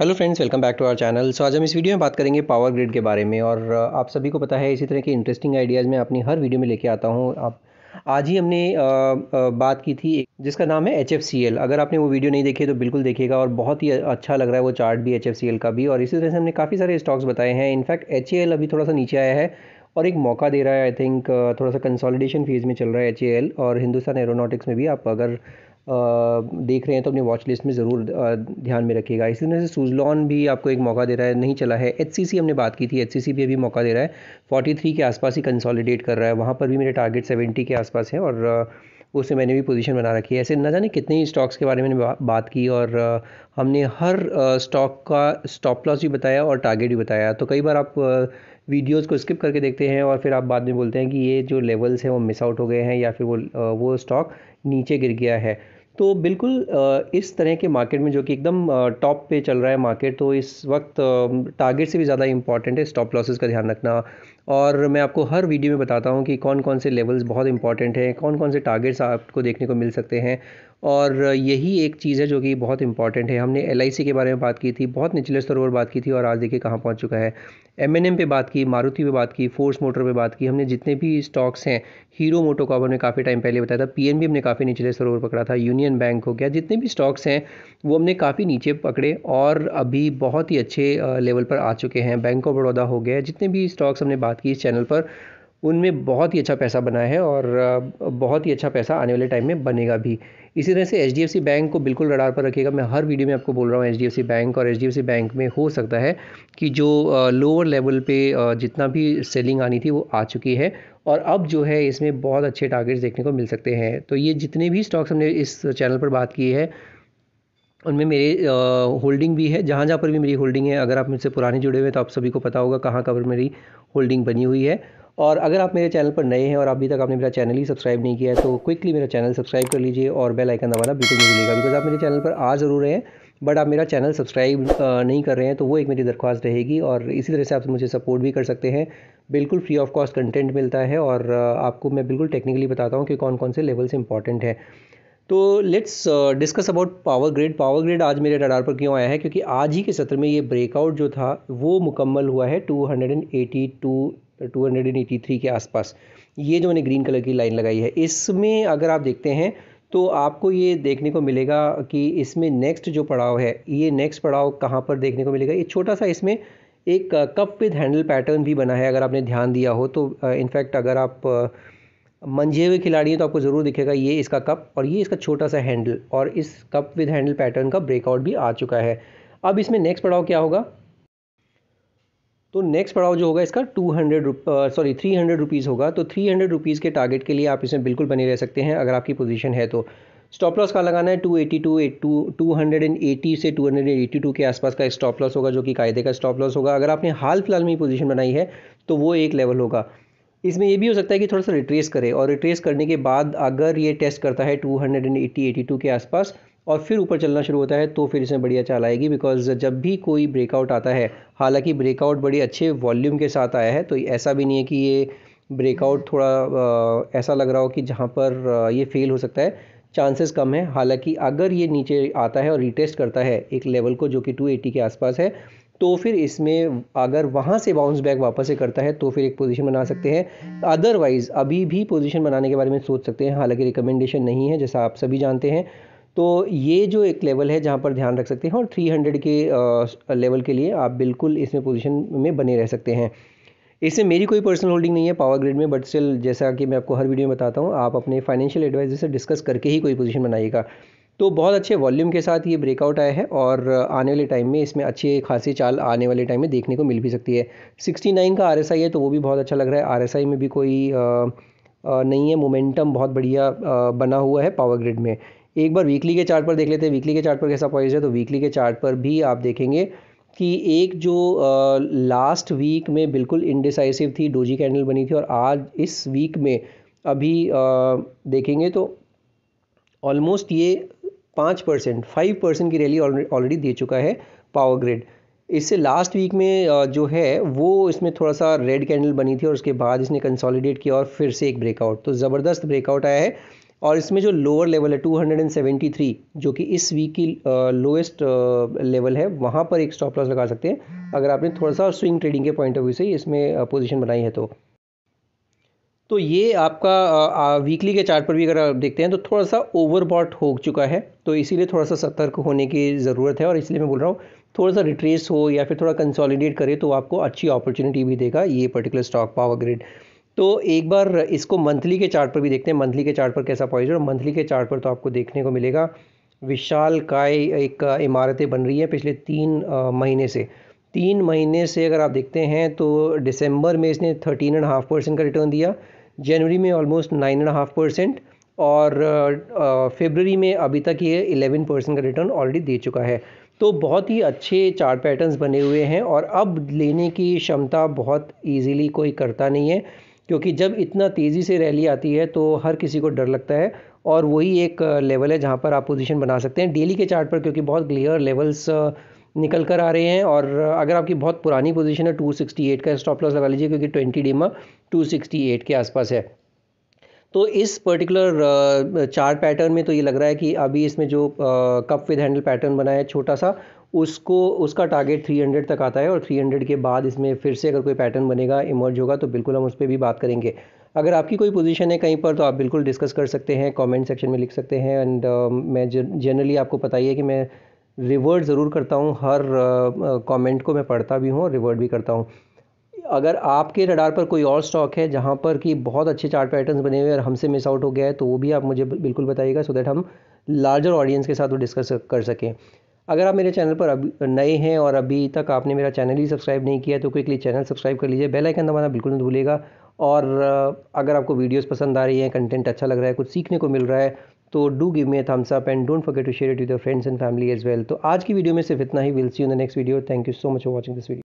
hello friends welcome back to our channel so आज हम इस वीडियो में बात करेंगे पावर ग्रिड के बारे में और uh, आप सभी को पता है इसी तरह के इंटरेस्टिंग आइडियाज़ मैं अपनी हर वीडियो में लेके आता हूँ आप आज ही हमने आ, uh, आ, uh, बात की थी जिसका नाम है एच अगर आपने वो वीडियो नहीं देखी तो बिल्कुल देखिएगा और बहुत ही अच्छा लग रहा है वो चार्ट भी एच का भी और इसी तरह से हमने काफ़ी सारे स्टॉक्स बताए हैं इनफैक्ट एच अभी थोड़ा सा नीचे आया है और एक मौका दे रहा है आई थिंक थोड़ा सा कंसोलिडेशन फेज़ में चल रहा है एच और हिंदुस्तान एरोनॉटिक्स में भी आप अगर देख रहे हैं तो अपनी वॉच लिस्ट में ज़रूर ध्यान में रखिएगा इसी तरह से सुजलॉन भी आपको एक मौका दे रहा है नहीं चला है एच हमने बात की थी एच भी अभी मौका दे रहा है फोर्टी के आसपास ही कंसॉलीडेट कर रहा है वहाँ पर भी मेरे टारगेट सेवेंटी के आसपास है और उससे मैंने भी पोजीशन बना रखी है ऐसे ना जाने कितने ही स्टॉक्स के बारे में बात की और हमने हर स्टॉक का स्टॉप लॉस भी बताया और टारगेट भी बताया तो कई बार आप वीडियोस को स्किप करके देखते हैं और फिर आप बाद में बोलते हैं कि ये जो लेवल्स हैं वो मिस आउट हो गए हैं या फिर वो वो स्टॉक नीचे गिर गया है तो बिल्कुल इस तरह के मार्केट में जो कि एकदम टॉप पे चल रहा है मार्केट तो इस वक्त टारगेट से भी ज़्यादा इंपॉर्टेंट है स्टॉप लॉसेस का ध्यान रखना और मैं आपको हर वीडियो में बताता हूँ कि कौन कौन से लेवल्स बहुत इंपॉर्टेंट हैं कौन कौन से टारगेट्स आपको देखने को मिल सकते हैं और यही एक चीज़ है जो कि बहुत इंपॉर्टेंट है हमने एल के बारे में बात की थी बहुत निचले स्तर पर बात की थी और आज देखिए कहाँ पहुँच चुका है एम पर बात की मारुति पे बात की फोर्स मोटर पर बात की हमने जितने भी स्टॉक्स हैं हीरो मोटो कॉपर ने काफ़ी टाइम पहले बताया था पी हमने काफ़ी निचले स्तर पर पकड़ा था यूनियन बैंक हो गया जितने भी स्टॉक्स हैं वो हमने काफ़ी नीचे पकड़े और अभी बहुत ही अच्छे लेवल पर आ चुके हैं बैंक ऑफ बड़ौदा हो गया जितने भी स्टॉक्स हमने बात बात की इस चैनल पर उनमें बहुत ही अच्छा पैसा बना है और बहुत ही अच्छा पैसा आने वाले टाइम में बनेगा भी इसी तरह से एच बैंक को बिल्कुल रडार पर रखिएगा मैं हर वीडियो में आपको बोल रहा हूँ एच बैंक और एच बैंक में हो सकता है कि जो लोअर लेवल पे जितना भी सेलिंग आनी थी वो आ चुकी है और अब जो है इसमें बहुत अच्छे टारगेट्स देखने को मिल सकते हैं तो ये जितने भी स्टॉक्स हमने इस चैनल पर बात की है उनमें मेरे होल्डिंग भी है जहाँ जहाँ पर भी मेरी होल्डिंग है अगर आप मुझसे पुराने जुड़े हुए हैं तो आप सभी को पता होगा कहाँ कहाँ पर मेरी होल्डिंग बनी हुई है और अगर आप मेरे चैनल पर नए हैं और अभी तक आपने मेरा चैनल ही सब्सक्राइब नहीं किया है तो क्विकली मेरा चैनल सब्सक्राइब कर लीजिए और बेल आइकन दबाना बिल्कुल नहीं भूलिएगा बिकॉज आप मेरे चैनल पर आ ज़रूर रहे हैं बट आप मेरा चैनल सब्सक्राइब नहीं कर रहे हैं तो वो एक मेरी दरख्वास्त रहेगी और इसी तरह से आप मुझे सपोर्ट भी कर सकते हैं बिल्कुल फ्री ऑफ कॉस्ट कंटेंट मिलता है और आपको मैं बिल्कुल टेक्निकली बताता हूँ कि कौन कौन से लेवल से इंपॉर्टेंट है तो let's discuss about power grid power grid आज मेरे रडार पर क्यों आया है क्योंकि आज ही के सत्र में ये ब्रेकआउट जो था वो मुकम्मल हुआ है 282 283 के आसपास ये जो मैंने ग्रीन कलर की लाइन लगाई है इसमें अगर आप देखते हैं तो आपको ये देखने को मिलेगा कि इसमें नेक्स्ट जो पड़ाव है ये नेक्स्ट पड़ाव कहाँ पर देखने को मिलेगा ये छोटा सा इसमें एक कप विद हैंडल पैटर्न भी बना है अगर आपने ध्यान दिया हो तो इनफैक्ट uh, अगर आप uh, मंझे हुए खिलाड़ी हैं तो आपको ज़रूर दिखेगा ये इसका कप और ये इसका छोटा सा हैंडल और इस कप विद हैंडल पैटर्न का ब्रेकआउट भी आ चुका है अब इसमें नेक्स्ट पड़ाव क्या होगा तो नेक्स्ट पड़ाव जो होगा इसका two hundred sorry three hundred rupees होगा तो थ्री हंड्रेड रुपीज़ के टारगेट के लिए आप इसमें बिल्कुल बने रह सकते हैं अगर आपकी पोजीशन है तो स्टॉप लॉस का लगाना है two eighty two two two hundred and eighty से two hundred and eighty two के आसपास का स्टॉप लॉस होगा जो कि कायदे का स्टॉप लॉस होगा अगर आपने हाल फिलहाल में पोजीशन बनाई है तो वो एक लेवल होगा इसमें ये भी हो सकता है कि थोड़ा सा रिट्रेस करे और रिट्रेस करने के बाद अगर ये टेस्ट करता है 280 82 के आसपास और फिर ऊपर चलना शुरू होता है तो फिर इसमें बढ़िया चाल आएगी बिकॉज जब भी कोई ब्रेकआउट आता है हालांकि ब्रेकआउट बड़े अच्छे वॉल्यूम के साथ आया है तो ऐसा भी नहीं है कि ये ब्रेकआउट थोड़ा आ, ऐसा लग रहा हो कि जहाँ पर ये फेल हो सकता है चांसेस कम है हालांकि अगर ये नीचे आता है और रिटेस्ट करता है एक लेवल को जो कि 280 के आसपास है तो फिर इसमें अगर वहाँ से बाउंस बैक वापस से करता है तो फिर एक पोजीशन बना सकते हैं अदरवाइज़ अभी भी पोजीशन बनाने के बारे में सोच सकते हैं हालांकि रिकमेंडेशन नहीं है जैसा आप सभी जानते हैं तो ये जो एक लेवल है जहाँ पर ध्यान रख सकते हैं और 300 के लेवल के लिए आप बिल्कुल इसमें पोजिशन में बने रह सकते हैं इससे मेरी कोई पर्सनल होल्डिंग नहीं है पावर ग्रिड में बट स्टिल जैसा कि मैं आपको हर वीडियो में बताता हूँ आप अपने फाइनेंशियल एडवाइजर से डिस्कस करके ही कोई पोजिशन बनाइएगा तो बहुत अच्छे वॉल्यूम के साथ ये ब्रेकआउट आया है और आने वाले टाइम में इसमें अच्छी खासी चाल आने वाले टाइम में देखने को मिल भी सकती है 69 का आर है तो वो भी बहुत अच्छा लग रहा है आर में भी कोई नहीं है मोमेंटम बहुत बढ़िया बना हुआ है पावर ग्रिड में एक बार वीकली के चार्ट पर देख लेते हैं वीकली के चार्ट पर कैसा पॉइंट है तो वीकली के चार्ट पर भी आप देखेंगे कि एक जो लास्ट वीक में बिल्कुल इनडिसाइसिव थी डोजी कैंडल बनी थी और आज इस वीक में अभी देखेंगे तो ऑलमोस्ट ये पाँच परसेंट फाइव परसेंट की रैली ऑलरेडी दे चुका है पावर ग्रिड इससे लास्ट वीक में जो है वो इसमें थोड़ा सा रेड कैंडल बनी थी और उसके बाद इसने कंसोलिडेट किया और फिर से एक ब्रेकआउट तो ज़बरदस्त ब्रेकआउट आया है और इसमें जो लोअर लेवल है 273 जो कि इस वीक की लोएस्ट लेवल है वहाँ पर एक स्टॉप लॉस लगा सकते हैं अगर आपने थोड़ा सा स्विंग ट्रेडिंग के पॉइंट ऑफ व्यू से इसमें पोजीशन बनाई है तो तो ये आपका वीकली के चार्ट पर भी अगर आप देखते हैं तो थोड़ा सा ओवरबॉट हो चुका है तो इसीलिए थोड़ा सा सतर्क होने की ज़रूरत है और इसलिए मैं बोल रहा हूँ थोड़ा सा रिट्रेस हो या फिर थोड़ा कंसोलिडेट करे तो आपको अच्छी अपॉर्चुनिटी भी देगा ये पर्टिकुलर स्टॉक पावर ग्रिड तो एक बार इसको मंथली के चार्ट पर भी देखते हैं मंथली के चार्ट पर कैसा और मंथली के चार्ट पर तो आपको देखने को मिलेगा विशाल काय एक इमारतें बन रही है पिछले तीन महीने से तीन महीने से अगर आप देखते हैं तो दिसंबर में इसने थर्टीन एंड हाफ परसेंट का रिटर्न दिया जनवरी में almost nine and half percent और फेबररी में अभी तक ये इलेवन परसेंट का रिटर्न ऑलरेडी दे चुका है तो बहुत ही अच्छे चार्ट पैटर्न्स बने हुए हैं और अब लेने की क्षमता बहुत इजीली कोई करता नहीं है क्योंकि जब इतना तेज़ी से रैली आती है तो हर किसी को डर लगता है और वही एक लेवल है जहाँ पर आप पोजीशन बना सकते हैं डेली के चार्ट पर क्योंकि बहुत क्लियर लेवल्स निकल कर आ रहे हैं और अगर आपकी बहुत पुरानी पोजीशन है 268 का स्टॉप लॉस लगा लीजिए क्योंकि 20 डीमा 268 के आसपास है तो इस पर्टिकुलर चार्ट पैटर्न में तो ये लग रहा है कि अभी इसमें जो कप विद हैंडल पैटर्न बना है छोटा सा उसको उसका टारगेट 300 तक आता है और 300 के बाद इसमें फिर से अगर कोई पैटर्न बनेगा इमर्ज होगा तो बिल्कुल हम उस पर भी बात करेंगे अगर आपकी कोई पोजीशन है कहीं पर तो आप बिल्कुल डिस्कस कर सकते हैं कमेंट सेक्शन में लिख सकते हैं एंड uh, मैं जनरली आपको पता ही है कि मैं रिवर्ट ज़रूर करता हूँ हर कमेंट को मैं पढ़ता भी हूँ और रिवर्ट भी करता हूँ अगर आपके रडार पर कोई और स्टॉक है जहाँ पर कि बहुत अच्छे चार्ट पैटर्न्स बने हुए और हमसे मिस आउट हो गया है तो वो भी आप मुझे बिल्कुल बताइएगा सो दैट हम लार्जर ऑडियंस के साथ वो डिस्कस कर सकें अगर आप मेरे चैनल पर अभी नए हैं और अभी तक आपने मेरा चैनल ही सब्सक्राइब नहीं किया तो क्विकली चैनल सब्सक्राइब कर लीजिए बेल आइकन दबाना बिल्कुल नहीं भूलेगा और अगर आपको वीडियोस पसंद आ रही हैं कंटेंट अच्छा लग रहा है कुछ सीखने को मिल रहा है तो do give me thumbs up and don't forget to share it with your friends and family as well तो आज की वीडियो में सिर्फ इतना ही will see you the next video thank you so much for watching this video